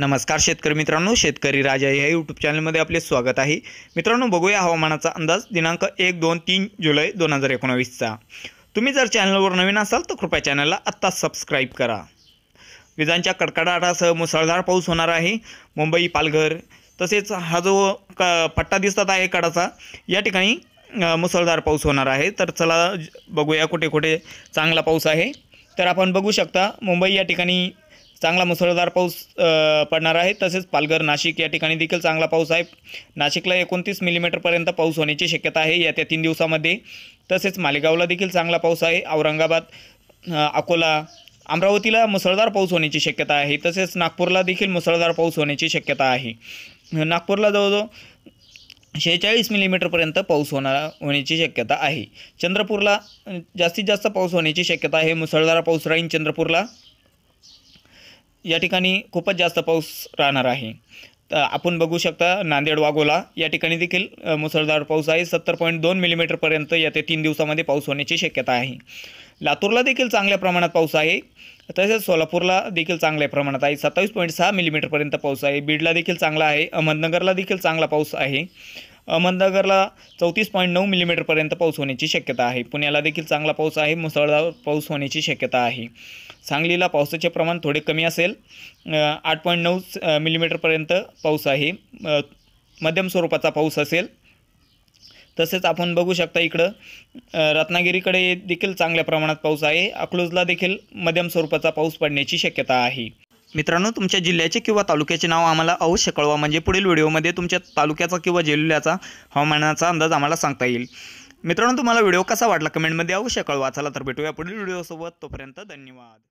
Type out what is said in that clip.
नमस्कार शेतकरी मित्रांनो शेतकरी राजा या यूट्यूब चॅनलमध्ये आपले स्वागत आहे मित्रांनो बघूया हवामानाचा अंदाज दिनांक एक दोन तीन जुलै दोन हजार एकोणावीसचा तुम्ही जर चॅनलवर नवीन असाल तर कृपया चॅनलला आत्ता सबस्क्राईब करा विजांच्या कडकडाटासह मुसळधार पाऊस होणार आहे मुंबई पालघर तसेच हा जो क पट्टा दिसतात आहे कडाचा या ठिकाणी मुसळधार पाऊस होणार आहे तर चला बघूया कुठे कुठे चांगला पाऊस आहे तर आपण बघू शकता मुंबई या ठिकाणी चांगला मुसळधार पाऊस पडणार आहे तसेच पालघर नाशिक या ठिकाणी देखील चांगला पाऊस आहे नाशिकला एकोणतीस मिलीमीटरपर्यंत पाऊस होण्याची शक्यता आहे येत्या तीन दिवसामध्ये तसेच मालेगावला देखील चांगला पाऊस आहे औरंगाबाद अकोला अमरावतीला मुसळधार पाऊस होण्याची शक्यता आहे तसेच नागपूरला देखील मुसळधार पाऊस होण्याची शक्यता आहे नागपूरला जवळजवळ शेहेचाळीस मिलीमीटरपर्यंत पाऊस होणार होण्याची शक्यता आहे चंद्रपूरला जास्तीत जास्त पाऊस होण्याची शक्यता आहे मुसळधार पाऊस राहीन चंद्रपूरला या ठिकाणी खूपच जास्त पाऊस राहणार आहे तर आपण बघू शकता नांदेड वाघोला या ठिकाणी देखील मुसळधार पाऊस आहे सत्तर पॉईंट दोन मिलीमीटरपर्यंत येत्या तीन दिवसामध्ये पाऊस होण्याची शक्यता आहे लातूरला देखील चांगल्या प्रमाणात पाऊस आहे तसेच सोलापूरला देखील चांगल्या प्रमाणात आहे सत्तावीस पॉईंट सहा मिलीमीटरपर्यंत पाऊस आहे बीडला देखील चांगला आहे अहमदनगरला देखील चांगला पाऊस आहे अहमदनगरला चौतीस पॉईंट नऊ मिलीमीटरपर्यंत पाऊस होण्याची शक्यता आहे पुण्याला देखील चांगला पाऊस आहे मुसळधार पाऊस होण्याची शक्यता आहे सांगलीला पावसाचे प्रमाण थोडे कमी असेल आठ पॉईंट नऊ मिलीमीटरपर्यंत पाऊस आहे मध्यम स्वरूपाचा पाऊस असेल तसेच आपण बघू शकता इकडं रत्नागिरीकडे देखील चांगल्या प्रमाणात पाऊस आहे अकलूजला देखील मध्यम स्वरूपाचा पाऊस पडण्याची शक्यता आहे मित्रांनो तुमच्या जिल्ह्याचे किंवा तालुक्याचे नाव आम्हाला अवश्य कळवा म्हणजे पुढील व्हिडिओमध्ये तुमच्या तालुक्याचा किंवा जिल्ह्याचा हवामानाचा अंदाज आम्हाला सांगता येईल मित्रांनो तुम्हाला व्हिडिओ कसा वाटला कमेंटमध्ये अवश्य कळवा चला तर भेटूया पुढील व्हिडिओसोबत तोपर्यंत धन्यवाद